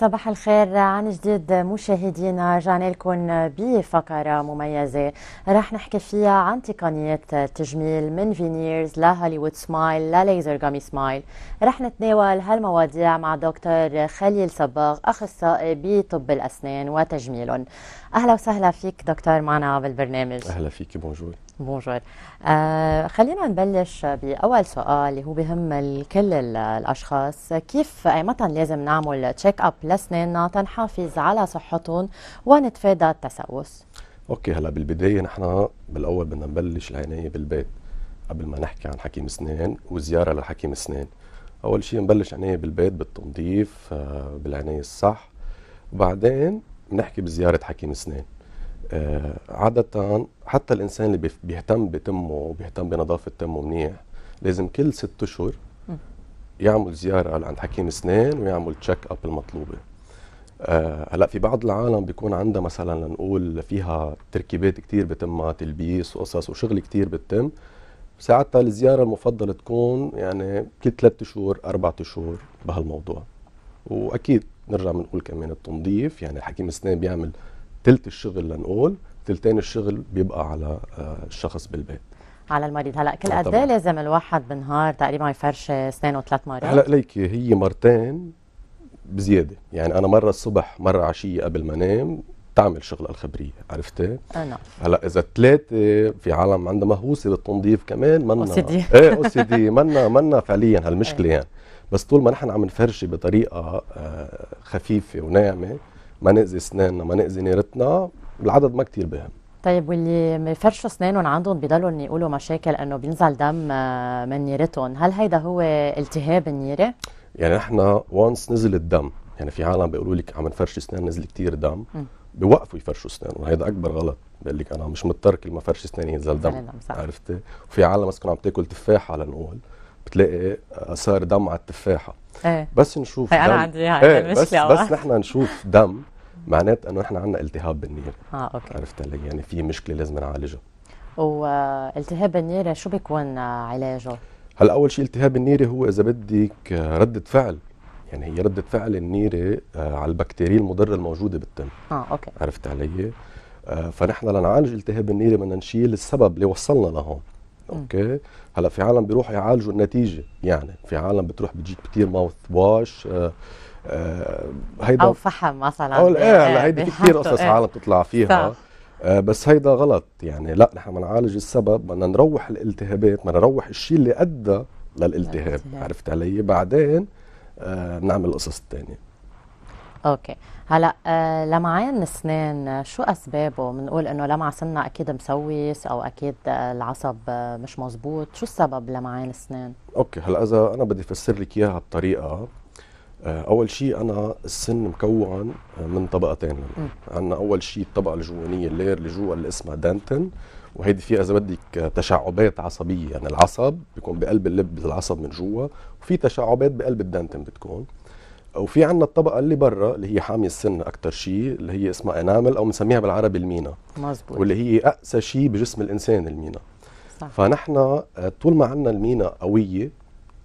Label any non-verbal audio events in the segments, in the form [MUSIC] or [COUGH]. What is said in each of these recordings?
صباح الخير عن جديد مشاهدينا رجعنا لكم بفقره مميزه رح نحكي فيها عن تقنيه التجميل من فينيرز لهوليوود سمايل لليزر جامي سمايل رح نتناول هالمواضيع مع دكتور خليل صباغ اخصائي بطب الاسنان وتجميلهم اهلا وسهلا فيك دكتور معنا بالبرنامج اهلا فيك بونجور بونجور آه خلينا نبلش باول سؤال اللي هو بهم كل الاشخاص كيف ايمتى لازم نعمل تشيك اب لسنيننا تنحافظ على صحتهم ونتفادى التسوس اوكي هلا بالبدايه نحن بالاول بدنا نبلش العنايه بالبيت قبل ما نحكي عن حكيم اسنان وزياره لحكيم اسنان اول شيء نبلش عنايه بالبيت بالتنظيف آه، بالعنايه الصح وبعدين بنحكي بزياره حكيم اسنان آه، عادة حتى الإنسان اللي بيهتم بتمه وبيهتم بنظافة تمه منيح لازم كل ست أشهر يعمل زيارة عند حكيم أسنان ويعمل تشيك أب المطلوبة آه، هلا آه في بعض العالم بيكون عندها مثلا لنقول فيها تركيبات كتير بتمها تلبيس وقصص وشغل كتير بتتم ساعتها الزياره المفضله تكون يعني كل ثلاث شهور اربع شهور بهالموضوع واكيد نرجع بنقول كمان التنظيف يعني حكيم اسنان بيعمل تلت الشغل لنقول تلتين الشغل بيبقى على آه، الشخص بالبيت على المريض هلا كل آه، قد ايه لازم الواحد بالنهار تقريبا يفرش اثنين ثلاث مرات هلا ليكي هي مرتين بزياده يعني انا مره الصبح مره عشيه قبل ما انام تعمل شغل الخبريه عرفتي؟ آه، نعم هلا اذا ثلاثه في عالم عندها مهووسه بالتنظيف كمان منا او سي دي [LAUGHS] ايه او سي دي منا منا فعليا هالمشكله إيه. يعني بس طول ما نحن عم نفرشي بطريقه خفيفه وناعمه ما ناذي اسناننا ما ناذي نيرتنا العدد ما كتير بهم طيب واللي ما يفرشوا اسنانهم عندهم بضلوا يقولوا مشاكل انه بينزل دم آه، من نيرتهم، هل هيدا هو التهاب النيره؟ يعني نحن وانس نزل الدم، يعني في عالم بيقولوا لك عم نفرش اسنان نزل كتير دم، بوقفوا بيوقفوا يفرشوا اسنانهم، هيدا اكبر غلط، بقول لك انا مش مضطر كل ما فرش اسناني ينزل دم عرفتي؟ وفي عالم مثلا عم تاكل تفاحه لنقول بتلاقي اثار دم على التفاحه ايه بس نشوف ايه انا عندي يعني ايه بس بس نحن نشوف دم معناته انه نحن عندنا التهاب بالنيره اه اوكي عرفت علي يعني في مشكله لازم نعالجها والتهاب النيره شو بيكون علاجه؟ هلا اول شيء التهاب النيره هو اذا بدك رده فعل يعني هي رده فعل النيره آه، على البكتيريا المضره الموجوده بالتم اه اوكي عرفت علي؟ آه، فنحن لنعالج التهاب النيره بدنا نشيل السبب اللي وصلنا لهون اوكي هلا في عالم بيروحوا يعالجوا النتيجه يعني في عالم بتروح بتجيك كثير ماوث واش هيدا او فحم مثلا او ايه هلا إيه، هيدي في كثير قصص إيه. عالم بتطلع فيها صح. آه، بس هيدا غلط يعني لا نحن بدنا نعالج السبب بدنا نروح الالتهابات بدنا نروح الشيء اللي ادى للالتهاب عرفت علي بعدين آه، نعمل القصص الثانيه اوكي هلا آه، لمعان السنان آه، شو اسبابه بنقول انه لمع سنه اكيد مسوس او اكيد آه، العصب مش مزبوط شو السبب لمعان السنان اوكي هلا اذا انا بدي افسر لك اياها بطريقه اول شيء انا السن مكون من طبقتين عندنا اول شيء الطبقه الجوانيه اللير اللي جوا اللي اسمها دانتن وهيدي فيها اذا بدك تشعبات عصبيه يعني العصب بيكون بقلب اللب العصب من جوا وفي تشعبات بقلب الدانتن بتكون وفي عندنا الطبقه اللي برا اللي هي حاميه السن اكثر شيء اللي هي اسمها انامل او بنسميها بالعربي المينا مزبوط واللي هي اقسى شيء بجسم الانسان المينا صح. فنحن آه، طول ما عندنا المينا قويه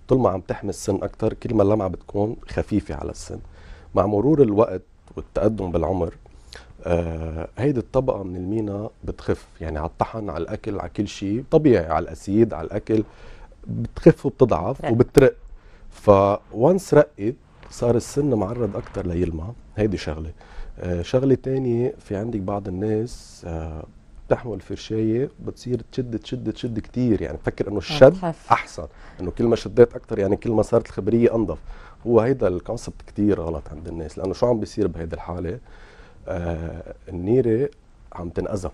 طول ما عم تحمي السن اكثر كل ما اللمعه بتكون خفيفه على السن مع مرور الوقت والتقدم بالعمر آه هيدي الطبقه من المينا بتخف يعني على الطحن على الاكل على كل شيء طبيعي على الاسيد على الاكل بتخف وبتضعف وبترق فونس رقت صار السن معرض اكثر ليلمع هيدي شغله آه شغله تانية في عندك بعض الناس آه بتحمل فرشايه بتصير تشد تشد تشد كثير يعني بفكر انه الشد احسن انه كل ما شديت اكثر يعني كل ما صارت الخبريه انظف هو هيدا الكونسبت كثير غلط عند الناس لانه شو عم بيصير بهيدي الحاله آه النيره عم تنأذى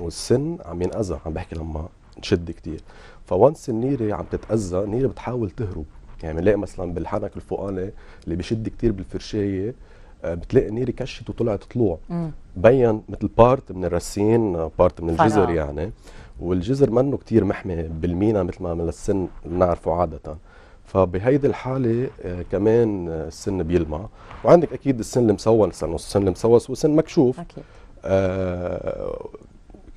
والسن عم ينأذى عم بحكي لما نشد كثير فونس النيره عم تتأذى النيره بتحاول تهرب يعني بنلاقي مثلا بالحنك الفوقاني اللي بشد كثير بالفرشايه آه، بتلاقي النيره كشت وطلعت طلوع بين مثل بارت من الرسين بارت آه، من الجزر فلا. يعني والجزر منه كثير محمي بالمينا مثل ما من السن بنعرفه عاده فبهيدي الحالة آه، كمان السن بيلمع وعندك أكيد السن المسوس لأنه السن المسوس وسن مكشوف أكيد.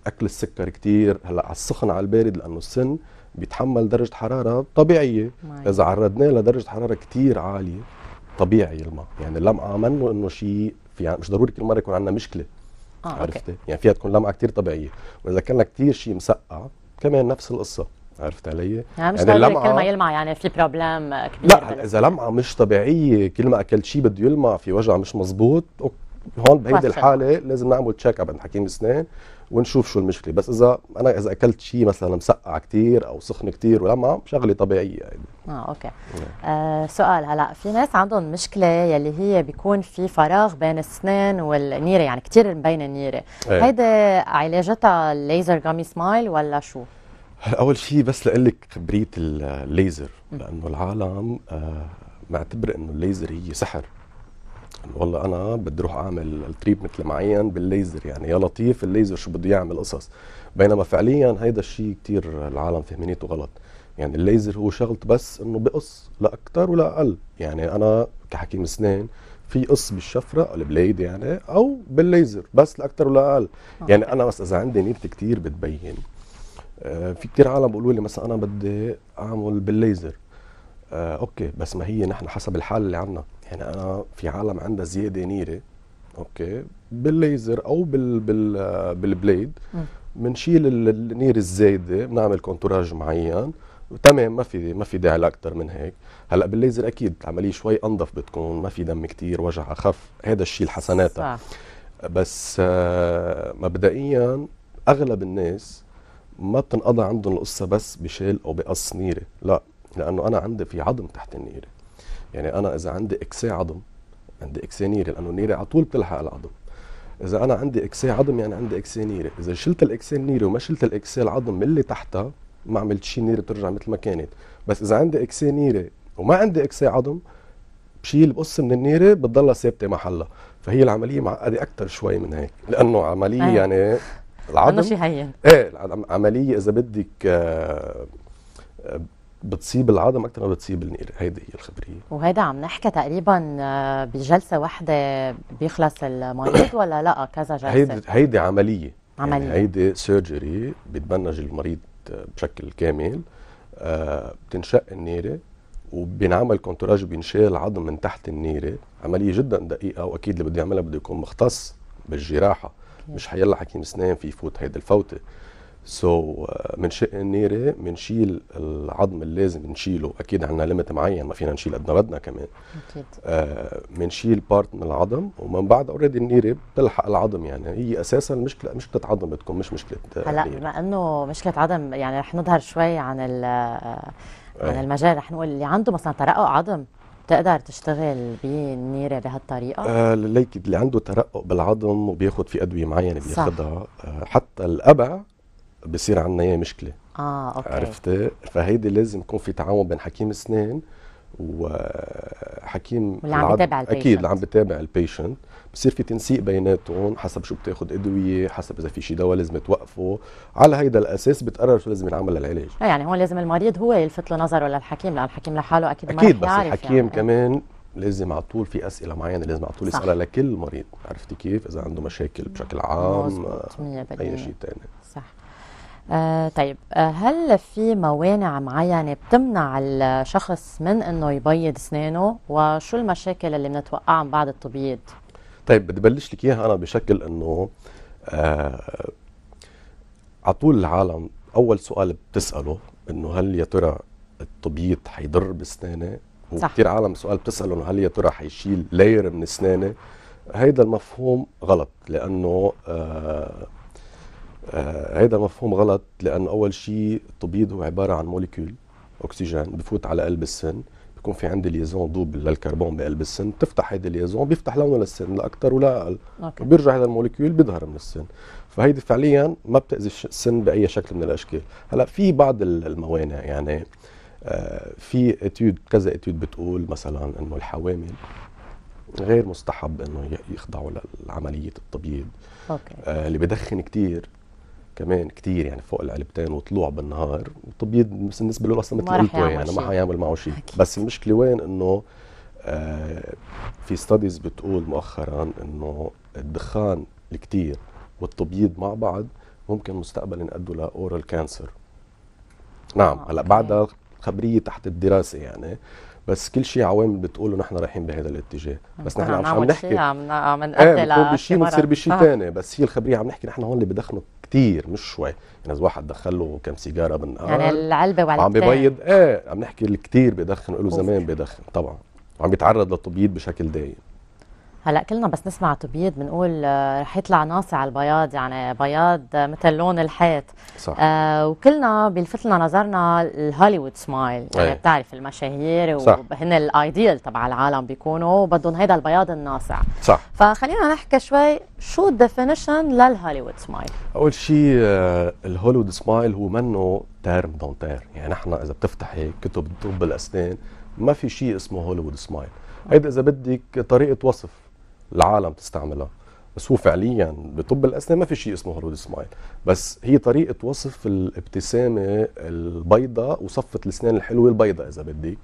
أكل السكر كثير هلا على السخن على البارد لأنه السن بيتحمل درجه حراره طبيعيه ماي. اذا عرضناه لدرجه حراره كثير عاليه طبيعي الماء يعني اللمعه منه انه شيء يعني مش ضروري كل مره يكون عندنا مشكله آه عرفتي أوكي. يعني فيها تكون لمعه كثير طبيعيه واذا كان كثير شيء مسقع كمان نفس القصه عرفت علي؟ يعني مش يعني اللمعه كل ما يلمع يعني في بروبلم كبير لا اذا لمعه مش طبيعيه كل ما اكلت شيء بده يلمع في وجع مش مزبوط اوكي هون بهيدي الحاله لازم نعمل تشيك اب عند حكيم اسنان ونشوف شو المشكله بس اذا انا اذا اكلت شيء مثلا مسقع كثير او سخن كثير ولما شغله طبيعيه يعني. اه اوكي آه سؤال هلا في ناس عندهم مشكله يلي هي بيكون في فراغ بين السنان والنيره يعني كثير مبين النيره ايه. هيدا علاجتها الليزر جامي سمايل ولا شو اول شيء بس لاقول لك خبريه الليزر لانه العالم آه معتبر انه الليزر هي سحر والله انا بدي اروح اعمل تريتمنت معين بالليزر يعني يا لطيف الليزر شو بده يعمل قصص بينما فعليا هيدا الشيء كثير العالم فهمنيته غلط يعني الليزر هو شغلت بس انه بقص لا اكثر ولا اقل يعني انا كحكيم اسنان في قص بالشفره او البليد يعني او بالليزر بس لا اكثر ولا اقل آه. يعني انا بس اذا عندي نيت كثير بتبين آه، في كثير عالم بيقولوا لي مثلا انا بدي اعمل بالليزر آه، اوكي بس ما هي نحن حسب الحاله اللي عندنا يعني انا في عالم عندها زياده نيره اوكي بالليزر او بال بال بالبليد بنشيل النير الزايده بنعمل كونتوراج معين تمام ما في ما في داعي لاكثر من هيك هلا بالليزر اكيد العمليه شوي انظف بتكون ما في دم كثير وجع اخف هذا الشيء صح. بس آه، مبدئيا اغلب الناس ما بتنقضى عندهم القصه بس بشيل او بقص نيره لا لانه انا عندي في عظم تحت النيره يعني انا اذا عندي اكسي عظم عندي اكسي نيري لانه النيره على طول بتلحق العظم اذا انا عندي اكسي عظم يعني عندي اكسي نيري اذا شلت الاكسي نيري وما شلت الاكسي العظم من اللي تحتها ما عملت شيء النيره بترجع مثل ما كانت بس اذا عندي اكسي نيري وما عندي اكسي عظم بشيل بقص من النيره بتضلها ثابته محلها فهي العمليه معقده اكثر شوي من هيك لانه عمليه أيوة. يعني أيه. يعني العظم شيء هين ايه عمليه اذا بدك آه، آه، بتصيب العظم اكثر ما بتصيب النير هيدي هي الخبريه وهيدا عم نحكي تقريبا آه، بجلسه واحده بيخلص المريض [COUGHS] ولا لا كذا جلسه هيدي هيدي عمليه يعني عمليه يعني هيدي سيرجري بتبنج المريض آه، بشكل كامل آه بتنشق النيره وبينعمل كونتراج بينشال عظم من تحت النيره عمليه جدا دقيقه واكيد اللي بده يعملها بده يكون مختص بالجراحه مش حيلا حكيم اسنان في يفوت هيدي الفوته سو آه، منشق بنشق النيره بنشيل العظم اللي لازم نشيله اكيد عندنا ليميت معين ما فينا نشيل قد ما بدنا كمان اكيد بنشيل آه بارت من العظم ومن بعد اوريدي النيره بتلحق العظم يعني هي اساسا المشكله مشكله عظم بتكون مش مشكله آه، هلا بما انه مشكله عظم يعني رح نظهر شوي عن آه، عن إيه. المجال رح نقول اللي عنده مثلا ترقق عظم بتقدر تشتغل بالنيره بهالطريقه؟ آه ليك اللي عنده ترقق بالعظم وبياخذ في ادويه معينه بياخذها آه حتى الابع بصير عندنا اياه مشكله اه اوكي عرفتي فهيدي لازم يكون في تعاون بين حكيم اسنان وحكيم اللي عم بتابع البيشنت اكيد اللي عم بتابع البيشنت بصير في تنسيق بيناتهم حسب شو بتاخذ ادويه حسب اذا في شي دواء لازم توقفه على هيدا الاساس بتقرر شو لازم ينعمل للعلاج آه، يعني هون لازم المريض هو يلفت له نظره للحكيم لان الحكيم لحاله اكيد ما اكيد بس الحكيم يعني. كمان لازم على طول في اسئله معينه لازم على طول يسالها لكل مريض عرفتي كيف اذا عنده مشاكل بشكل عام اي شيء ثاني صح آه طيب آه هل في موانع معينة بتمنع الشخص من انه يبيض اسنانه وشو المشاكل اللي بنتوقعها بعد التبييض؟ طيب بدي بلش لك اياها انا بشكل انه آه على طول العالم اول سؤال بتساله انه هل يا ترى التبييض حيضر باسناني؟ وكثير عالم سؤال بتساله انه هل يا ترى حيشيل لاير من اسناني؟ هيدا المفهوم غلط لانه آه آه، هيدا مفهوم غلط لانه اول شيء التبييض هو عباره عن موليكول اكسجين بفوت على قلب السن بكون في عندي ليزون دوبل للكربون بقلب السن بتفتح هيدا الليزون بيفتح لونه للسن لا اكثر ولا اقل أوكي. وبيرجع هذا الموليكول بيظهر من السن فهيدي فعليا ما بتاذي السن باي شكل من الاشكال هلا في بعض الموانع يعني آه، في اتيود كذا اتيود بتقول مثلا انه الحوامل غير مستحب انه يخضعوا لعمليه التبييض أوكي. آه، اللي بدخن كثير كمان كتير يعني فوق العلبتين وطلوع بالنهار وتبيض بالنسبه له اصلا مثل قلت يعني ما حيعمل معه شيء بس المشكله وين انه آه في ستاديز بتقول مؤخرا انه الدخان الكتير والتبييض مع بعض ممكن مستقبلا يؤدوا لاورال كانسر نعم هلا آه، بعدها خبريه تحت الدراسه يعني بس كل شيء عوامل بتقول نحن رايحين بهذا الاتجاه بس نحن نعم، عم, عم نحكي عم نأدي ايه بنقول بنصير بشيء ثاني آه. بس هي الخبريه عم نحكي نحن هون اللي بدخنوا كتير مش شويه يعني واحد دخل له كام سيجاره من على يعني العلبه وعلى عم بيبيض اه عم نحكي الكتير بيدخن له زمان بيدخن طبعا وعم بيتعرض للتبييض بشكل دايم هلا كلنا بس نسمع تبييض بنقول آه، رح يطلع ناصع على البياض يعني بياض مثل لون الحيط صح آه وكلنا بيلفت لنا نظرنا الهوليوود سمايل يعني أي. بتعرف المشاهير وهن الايديال تبع العالم بيكونوا بدهم هيدا البياض الناصع صح فخلينا نحكي شوي شو الديفينيشن للهوليوود سمايل اول شيء آه، الهوليوود سمايل هو منه تيرم دون تير يعني نحن اذا بتفتحي كتب طب الاسنان ما في شيء اسمه هوليوود سمايل هيدا اذا بدك طريقه وصف العالم تستعملها بس هو فعليا بطب الاسنان ما في شيء اسمه هارود سمايل بس هي طريقه وصف الابتسامه البيضاء وصفه الاسنان الحلوه البيضاء اذا بدك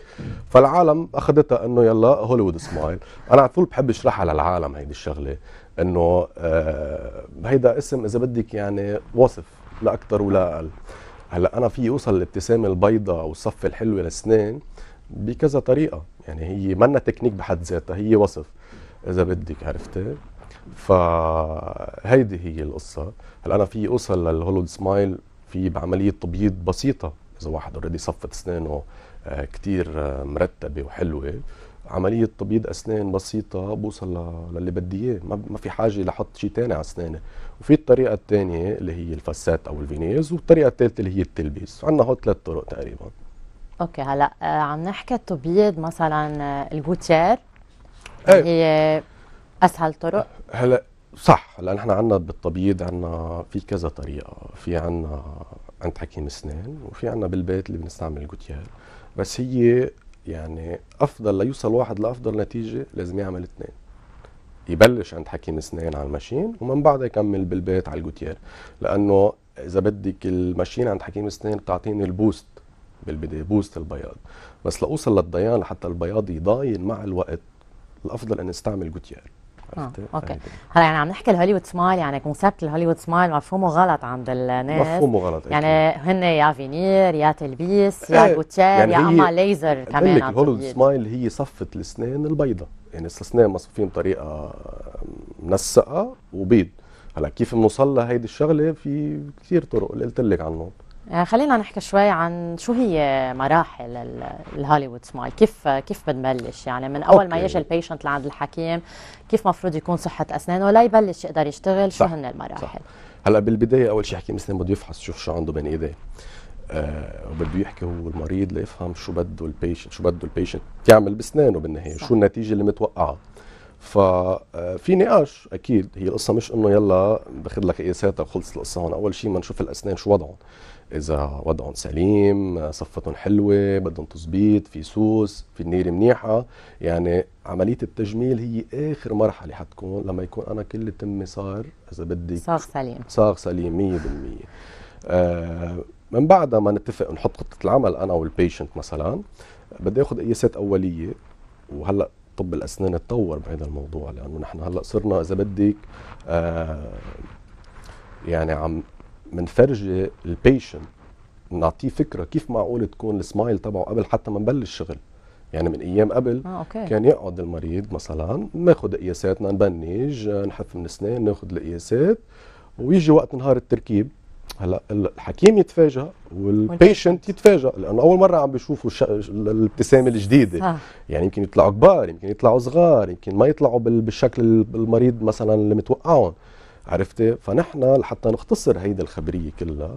فالعالم اخذتها انه يلا هوليوود سمايل انا على طول بحب اشرحها للعالم هيدي الشغله انه آه هيدا اسم اذا بدك يعني وصف لا اكثر ولا اقل هلا انا في اوصل الابتسامه البيضاء والصفه الحلوه للاسنان بكذا طريقه يعني هي منا تكنيك بحد ذاتها هي وصف اذا بدك عرفتي فهيدي هي القصه هلا انا في اوصل للهولود سمايل في بعمليه تبييض بسيطه اذا واحد اوريدي صفت اسنانه آه، كتير آه، مرتبه وحلوه عملية تبييض أسنان بسيطة بوصل للي بدي إياه ما في حاجة لحط شيء تاني على أسناني وفي الطريقة الثانية اللي هي الفسات أو الفينيز والطريقة الثالثة اللي هي التلبيس عندنا هو ثلاث طرق تقريبا اوكي هلا آه، عم نحكي التبييض مثلا الغوتير أيوة. هي يعني اسهل طرق هلا صح هلا نحن عندنا بالتبييض عندنا في كذا طريقه في عندنا عند حكيم اسنان وفي عندنا بالبيت اللي بنستعمل الجوتيير بس هي يعني افضل ليوصل واحد لافضل نتيجه لازم يعمل اثنين يبلش عند حكيم اسنان على الماشين ومن بعدها يكمل بالبيت على الجوتيير لانه اذا بدك الماشين عند حكيم اسنان بتعطيني البوست بالبدايه بوست البياض بس لاوصل للضيان حتى البياض يضاين مع الوقت الافضل ان استعمل جوتيار آه. اوكي يعني هلا يعني عم نحكي الهوليوود سمايل يعني كونسبت الهوليوود سمايل مفهومه غلط عند الناس مفهومه غلط يعني أكيد. هن يا فينير يا تلبيس يا آه. يعني يا اما ليزر كمان الهوليوود سمايل هي صفه الاسنان البيضاء يعني الاسنان مصفوفين بطريقه منسقه وبيض هلا كيف بنوصل لهيدي الشغله في كثير طرق اللي قلت لك عنهم آه، خلينا نحكي شوي عن شو هي مراحل الهوليوود سمايل كيف كيف بنبلش يعني من اول أوكي. ما يجي البيشنت لعند الحكيم كيف مفروض يكون صحه اسنانه ليبلش يقدر يشتغل شو هن المراحل صح. هلا بالبدايه اول شيء حكيم اسنان بده يفحص شوف شو عنده بين ايديه آه وبده يحكي هو المريض ليفهم شو بده البيشنت شو بده البيشنت يعمل باسنانه بالنهايه صح. شو النتيجه اللي متوقعه ففي آه، نقاش اكيد هي القصه مش انه يلا باخذ لك قياساتها وخلص القصه هون اول شيء ما نشوف الاسنان شو وضعهم اذا وضعهم سليم صفتهم حلوه بدهم تظبيط في سوس في النير منيحه يعني عمليه التجميل هي اخر مرحله حتكون لما يكون انا كل تمي صار اذا بدي صاغ سليم صاغ سليم 100% آه من بعدها ما نتفق نحط خطه العمل انا والبيشنت مثلا بدي اخذ قياسات اوليه وهلا طب الاسنان اتطور بهذا الموضوع لانه نحن هلا صرنا اذا بدك آه يعني عم منفرجي البيشنت نعطيه فكره كيف معقول تكون السمايل تبعه قبل حتى ما نبلش شغل يعني من ايام قبل آه، أوكي. كان يقعد المريض مثلا ناخذ قياساتنا نبنج نحف من اسنان ناخذ القياسات ويجي وقت نهار التركيب هلا الحكيم يتفاجئ والبيشنت يتفاجئ لانه اول مره عم بيشوفوا الابتسامه الجديده آه. يعني يمكن يطلعوا كبار يمكن يطلعوا صغار يمكن ما يطلعوا بالشكل المريض مثلا اللي متوقعهم عرفتي فنحن لحتى نختصر هيدي الخبريه كلها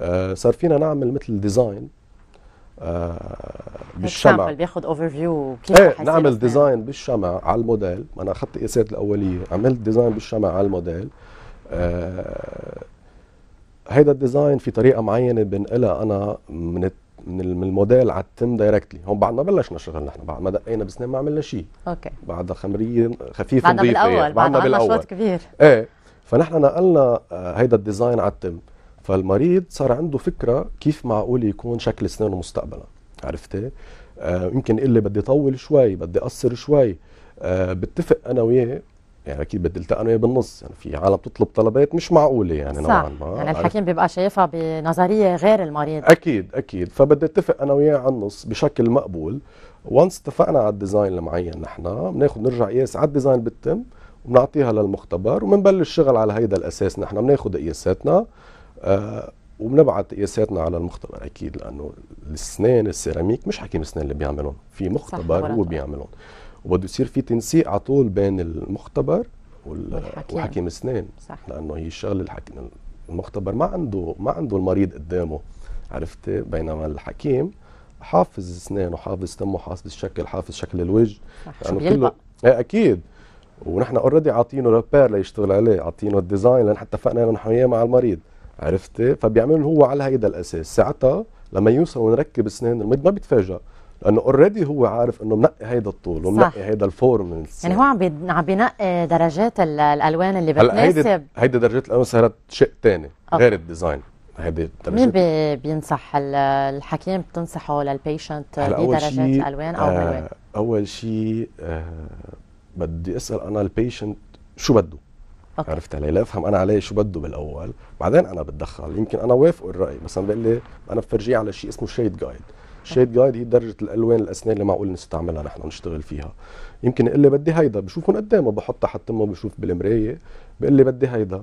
آه، صار فينا نعمل مثل ديزاين آه، بالشمع بياخذ اوفر فيو نعمل ديزاين بالشمع على الموديل انا اخذت قياسات الاوليه عملت ديزاين بالشمع على الموديل آه، هيدا الديزاين في طريقه معينه بنقلها انا من من الموديل على التم دايركتلي هون بعد ما بلشنا شغل نحن بعد ما دقينا بسنان ما عملنا شيء اوكي بعدها خمريه خفيفه بعد بعدنا بالاول بعد ما بالاول مشوط كبير ايه فنحن نقلنا آه، هيدا الديزاين على التم فالمريض صار عنده فكره كيف معقول يكون شكل اسنانه مستقبلا عرفتي آه، يمكن يقول لي بدي طول شوي بدي اقصر شوي آه، بتفق انا وياه يعني اكيد بدي التقى انا بالنص يعني في عالم بتطلب طلبات مش معقوله يعني نوعا ما يعني الحكيم بيبقى شايفها بنظريه غير المريض اكيد اكيد فبدي اتفق انا وياه على النص بشكل مقبول وانس اتفقنا على الديزاين المعين نحن بناخذ نرجع قياس على الديزاين بالتم وبنعطيها للمختبر وبنبلش شغل على هيدا الاساس نحن بناخذ قياساتنا آه، وبنبعث قياساتنا على المختبر اكيد لانه الاسنان السيراميك مش حكيم اسنان اللي بيعملهم في مختبر هو بيعملهم وبده يصير في تنسيق على طول بين المختبر والحكيم, وحكيم اسنان صح. لانه هي الشغله الحكيم المختبر ما عنده ما عنده المريض قدامه عرفت بينما الحكيم حافظ اسنانه حافظ تمه حافظ الشكل حافظ شكل الوجه صح شو كله... إيه، اكيد ونحن اوريدي عاطينه ريبير ليشتغل عليه عاطينه الديزاين لان حتى اتفقنا نحن مع المريض عرفتي فبيعمل هو على هيدا الاساس ساعتها لما يوصل ونركب اسنان المريض ما بيتفاجئ لانه اوريدي هو عارف انه منقي هيدا الطول ومنقي هيدا الفورم السنة. يعني هو عم بي... عم بينقي درجات الالوان اللي بتناسب هيدي هيدي درجات الالوان صارت شيء ثاني آه. غير الديزاين هيدي مين بي... بينصح الحكيم بتنصحه للبيشنت بدرجات الالوان او آه... اول شيء آه... بدي اسال انا البيشنت شو بده أوكي. عرفت علي لافهم انا عليه شو بده بالاول بعدين انا بتدخل يمكن انا وافقه الراي بس انا بقول لي انا بفرجيه على شيء اسمه شيد جايد شيد جايد هي درجه الالوان الاسنان اللي معقول نستعملها نحن نشتغل فيها يمكن يقول لي بدي هيدا بشوفهم قدامه بحطها ما بشوف بالمرايه بقول لي بدي هيدا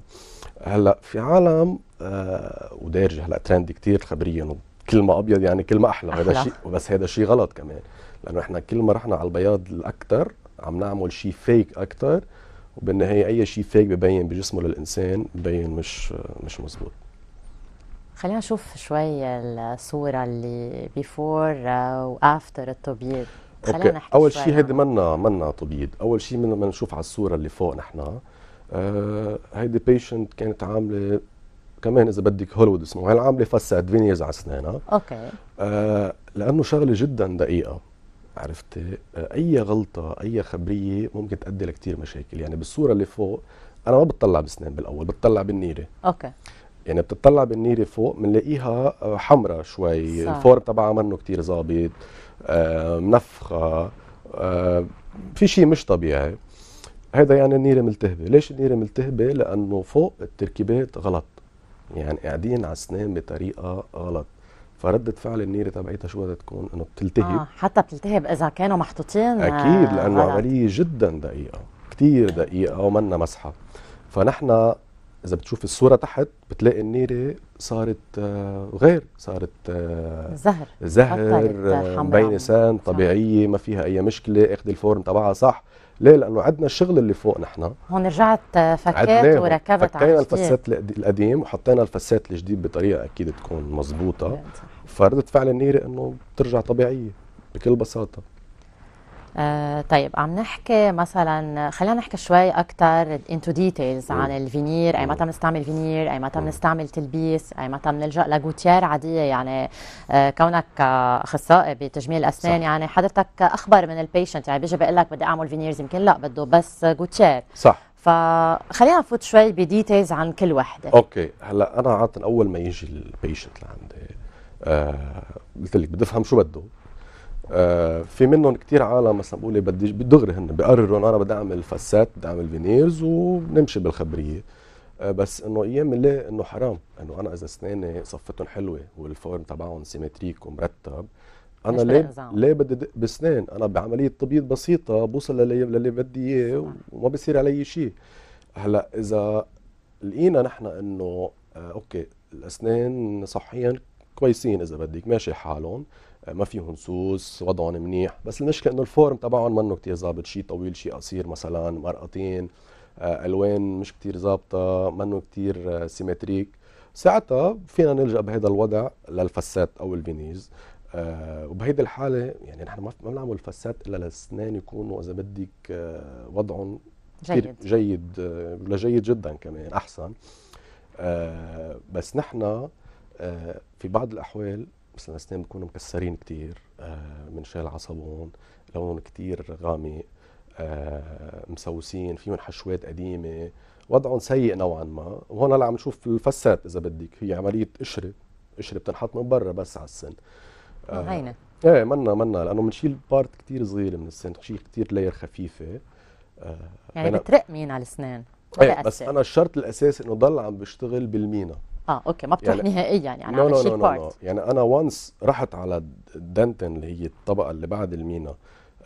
هلا في عالم آه ودارجه هلا ترند كثير خبريا كل ما ابيض يعني كل ما احلى, أحلى. هذا شيء بس هذا شيء غلط كمان لانه احنا كل ما رحنا على البياض الاكثر عم نعمل شيء فيك اكثر وبالنهايه اي شيء فيك ببين بجسمه للانسان ببين مش مش مزبوط خلينا نشوف شوي الصوره اللي بيفور آه، وافتر التبييض خلينا نحكي اول شيء هيدي منا منا تبييض اول شيء بدنا نشوف على الصوره اللي فوق نحن آه هيدي بيشنت كانت عامله كمان اذا بدك هوليوود اسمه عامله فسات فينيز على اسنانها اوكي آه لانه شغله جدا دقيقه عرفت اي غلطه اي خبريه ممكن تؤدي لكثير مشاكل يعني بالصوره اللي فوق انا ما بتطلع بسنان بالاول بتطلع بالنيره اوكي يعني بتطلع بالنيره فوق بنلاقيها آه، حمراء شوي صح. الفور تبعها منه كثير ظابط آه، منفخه آه، في شيء مش طبيعي هذا يعني النيره ملتهبه ليش النيره ملتهبه لانه فوق التركيبات غلط يعني قاعدين على السنان بطريقه غلط فردة فعل النيرة تبعيتها شو بدها تكون؟ انه بتلتهب آه حتى بتلتهب اذا كانوا محطوطين اكيد آه، لانه غلط. عملية جدا دقيقة كثير دقيقة ومنا مسحة فنحن اذا بتشوف الصورة تحت بتلاقي النيرة صارت آه، غير صارت آه، زهر زهر مبينة سان طبيعية ما فيها اي مشكلة اخذ الفورم تبعها صح ليه؟ لانه عندنا الشغل اللي فوق نحن هون رجعت آه، فكيت وركبت فكينا الفسات القديم وحطينا الفسات الجديد بطريقه اكيد تكون مزبوطة فرده فعل النيره انه بترجع طبيعيه بكل بساطه آه طيب عم نحكي مثلا خلينا نحكي شوي اكثر انتو ديتيلز عن الفينير اي متى بنستعمل فينير اي متى بنستعمل تلبيس اي متى بنلجا لغوتيير عاديه يعني آه كونك اخصائي بتجميل الاسنان صح. يعني حضرتك اخبر من البيشنت يعني بيجي بيقول لك بدي اعمل فينيرز يمكن لا بده بس غوتيير صح فخلينا نفوت شوي بديتيلز عن كل وحده اوكي هلا انا عاده اول ما يجي البيشنت لعندي آه قلت لك بدي افهم شو بده آه في منهم كثير عالم مثلا بقول بدي دغري هن بقرروا انا بدي اعمل فسات بدي اعمل فينيرز ونمشي بالخبريه آه بس انه ايام اللي انه حرام انه انا اذا اسناني صفتهم حلوه والفورم تبعهم سيمتريك ومرتب انا ليه ليه بدي دق بسنان انا بعمليه تبييض بسيطه بوصل للي, للي بدي اياه وما بصير علي شيء هلا اذا لقينا نحن انه آه اوكي الاسنان صحيا كويسين اذا بدك ماشي حالهم آه، ما فيهم سوس وضعهم منيح بس المشكله انه الفورم تبعهم منه كتير ظابط شيء طويل شيء قصير مثلا مرقطين آه، الوان مش كتير ظابطه منه كتير سيمتريك آه، ساعتها فينا نلجا بهذا الوضع للفسات او الفينيز آه وبهيدي الحاله يعني نحن ما بنعمل فسات الا للاسنان يكونوا اذا بدك آه وضعهم جيد جيد آه لجيد جدا كمان احسن آه بس نحن آه، في بعض الاحوال مثلا الاسنان بيكونوا مكسرين كثير آه، من شال عصبهم لون كثير غامق آه، مسوسين فيهم حشوات قديمه وضعهم سيء نوعا ما وهون هلا عم نشوف الفسات اذا بدك هي عمليه قشره قشره بتنحط من برا بس على السن معينة ايه منا منا لانه بنشيل بارت كثير صغيره من السن بنشيل كثير لاير خفيفه يعني بترق مين على الاسنان ايه بس انا الشرط الاساسي انه ضل عم بشتغل بالمينا اه اوكي ما بتروح يعني نهائيا يعني على لا لا لا يعني انا وانس رحت على دنتن اللي هي الطبقه اللي بعد المينا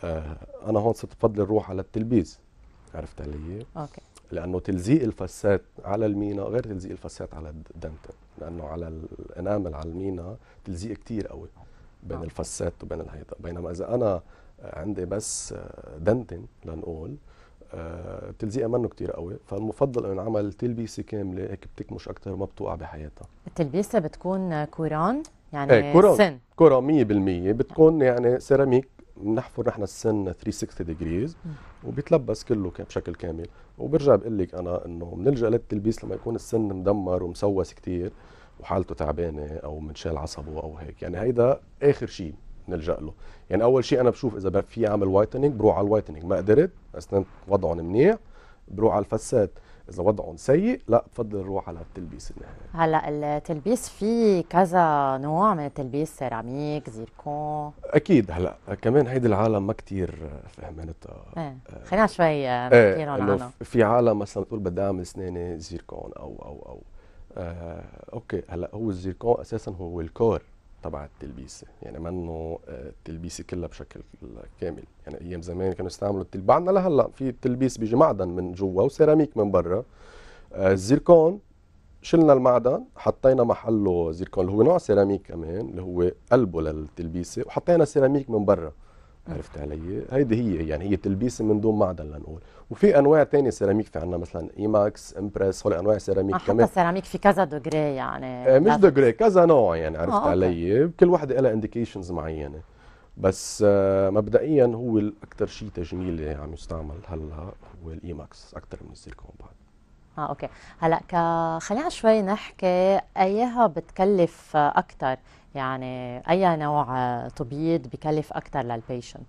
آه انا هون صرت بفضل اروح على التلبيز عرفت علي؟ اوكي لانه تلزيق الفسات على المينا غير تلزيق الفسات على الدنتن لانه على الانامل على المينا تلزيق كتير قوي بين أوكي. آه. الفسات وبين الهيدا بينما اذا انا عندي بس دنتن آه، لنقول آه، تلزيقها منه كتير قوي فالمفضل انه عمل تلبيسه كامله هيك بتكمش اكثر ما بتوقع بحياتها التلبيسه بتكون كوران يعني ايه كوران سن كوران 100% بتكون يعني سيراميك بنحفر نحن السن 360 ديجريز وبيتلبس كله بشكل كامل وبرجع بقول لك انا انه بنلجا للتلبيس لما يكون السن مدمر ومسوس كتير وحالته تعبانه او منشال عصبه او هيك يعني هيدا اخر شيء نلجا له يعني اول شيء انا بشوف اذا في اعمل وايتنينج بروح على الوايتنينج ما قدرت اسنان وضعهم منيح بروح على الفسات اذا وضعهم سيء لا بفضل اروح على التلبيس النهائي هلا التلبيس في كذا نوع من التلبيس سيراميك زيركون اكيد هلا كمان هيدي العالم ما كثير فهمانتها ايه خلينا شوي إيه، نحكي عنها في عالم مثلا بتقول بدي اعمل اسناني زيركون او او او آه اوكي هلا هو الزيركون اساسا هو الكور تبع التلبيسه يعني منه آه، التلبيسه كلها بشكل كامل يعني ايام زمان كانوا يستعملوا التلبيس بعدنا لهلا في التلبيس بيجي معدن من جوا وسيراميك من برا آه، الزيركون شلنا المعدن حطينا محله زيركون اللي هو نوع سيراميك كمان اللي هو قلبه للتلبيسه وحطينا سيراميك من برا عرفت علي هيدي هي يعني هي تلبيسه من دون معدن لنقول وفي انواع ثانيه سيراميك في عندنا مثلا ايماكس امبرس هول انواع سيراميك آه، كمان حتى السيراميك في كذا دوغري يعني آه، مش دوغري كذا نوع يعني عرفت آه علي كل وحده لها انديكيشنز معينه بس آه، مبدئيا هو الاكثر شيء تجميلي عم يستعمل هلا هو الايماكس اكثر من السيليكون بعد اه اوكي هلا ك... خلينا شوي نحكي ايها بتكلف اكثر يعني اي نوع تبييض بكلف اكثر للبيشنت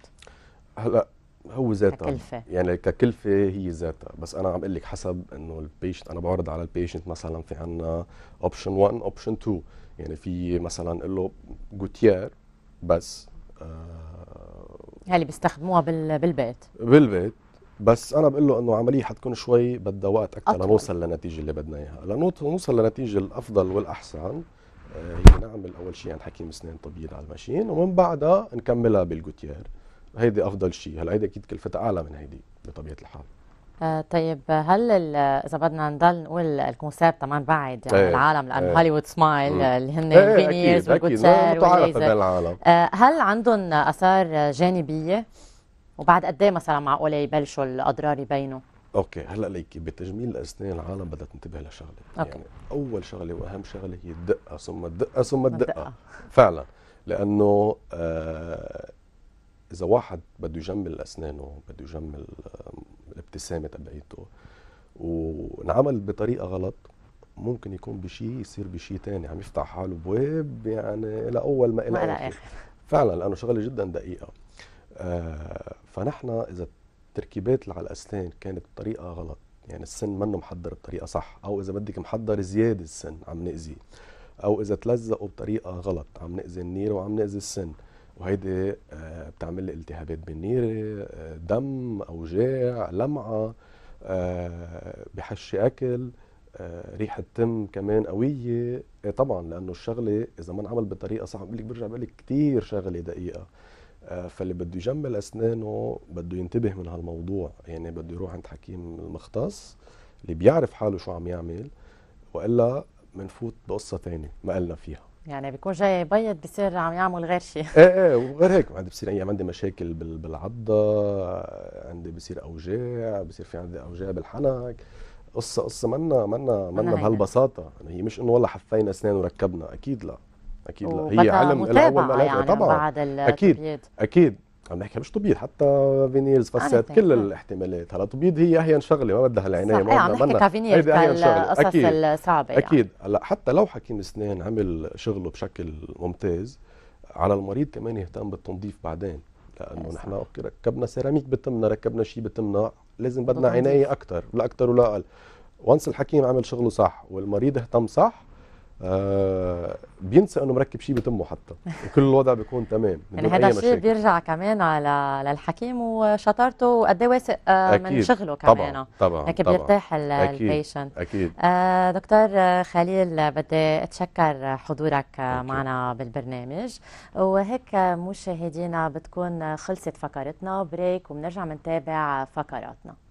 هلا هو ذاتها يعني ككلفة هي ذاتها بس أنا عم أقول لك حسب إنه البيشنت أنا بعرض على البيشنت مثلا في عنا أوبشن 1 أوبشن 2 يعني في مثلا أقول له جوتيير بس آه بيستخدموها بالبيت بالبيت بس انا بقول له انه عمليه حتكون شوي بدها وقت اكثر لنوصل للنتيجه اللي بدنا اياها لنوصل للنتيجه الافضل والاحسن آه، نعمل اول شيء عند حكيم اسنان طبيب على الماشين ومن بعدها نكملها بالجوتيير هيدي افضل شيء هلا هيدي اكيد كلفتها اعلى من هيدي بطبيعه الحال آه طيب هل اذا بدنا نضل نقول الكونسيبت طبعا بعد يعني ايه العالم لانه ايه هوليوود سمايل ايه اللي هن الفينيرز ايه, إيه، والجوتشير آه، هل عندهم اثار جانبيه وبعد قد ايه مثلا معقوله يبلشوا الاضرار يبينوا؟ اوكي هلا ليكي بتجميل الاسنان العالم بدها تنتبه لشغله أوكي. يعني اول شغله واهم شغله هي الدقه ثم الدقه ثم الدقه فعلا لانه آه اذا واحد بده يجمل اسنانه بده يجمل الابتسامه تبعيته ونعمل بطريقه غلط ممكن يكون بشيء يصير بشيء ثاني عم يفتح حاله بواب يعني لاول ما الى اخر فعلا لانه شغله جدا دقيقه آه فنحن اذا التركيبات اللي على الاسنان كانت بطريقه غلط يعني السن منه محضر بطريقه صح او اذا بدك محضر زياده السن عم ناذيه او اذا تلزقوا بطريقه غلط عم ناذي النير وعم ناذي السن وهيدي آه، بتعمل لي التهابات بالنيره آه، دم اوجاع لمعه آه، بحشي اكل ريحه تم كمان قويه إيه طبعا لانه الشغله اذا ما انعمل بطريقه صح بقول لك برجع بقول لك كثير شغله دقيقه آه، فاللي بده يجمل اسنانه بده ينتبه من هالموضوع يعني بده يروح عند حكيم مختص اللي بيعرف حاله شو عم يعمل والا بنفوت بقصه ثانيه ما قلنا فيها يعني بيكون جاي بيض بصير عم يعمل غير شيء ايه ايه وغير هيك عندي بصير ايام عندي مشاكل بالعضه عندي بصير اوجاع بصير في عندي اوجاع بالحنك قصه قصه منا منا منا بهالبساطه يعني هي مش انه والله حفينا اسنان وركبنا اكيد لا اكيد لا هي علم الاول يعني طبعا بعد اكيد التبييض. اكيد عم نحكي مش تبييض حتى فينيرز فسات كل الاحتمالات هلا تبييض هي اهين شغله ما بدها العنايه ما إيه، عم نحكي كفينيرز كالقصص الصعبه اكيد هلا يعني. حتى لو حكيم اسنان عمل شغله بشكل ممتاز على المريض كمان يهتم بالتنظيف بعدين لانه إيه، نحن اوكي ركبنا سيراميك بتمنا ركبنا شيء بتمنا لازم بدنا عنايه اكثر لا اكثر ولا اقل وانس الحكيم عمل شغله صح والمريض اهتم صح آه، بينسى انه مركب شيء بتمه حتى [LAUGHS] وكل الوضع بيكون تمام يعني هذا الشيء بيرجع كمان على للحكيم وشطارته وقد ايه واثق آه، من شغله كمان آه، طبعا يعني طبعا هيك بيرتاح البيشنت اكيد آه دكتور خليل بدي اتشكر حضورك أكيد. معنا بالبرنامج وهيك مشاهدينا بتكون خلصت فقرتنا بريك وبنرجع بنتابع فقراتنا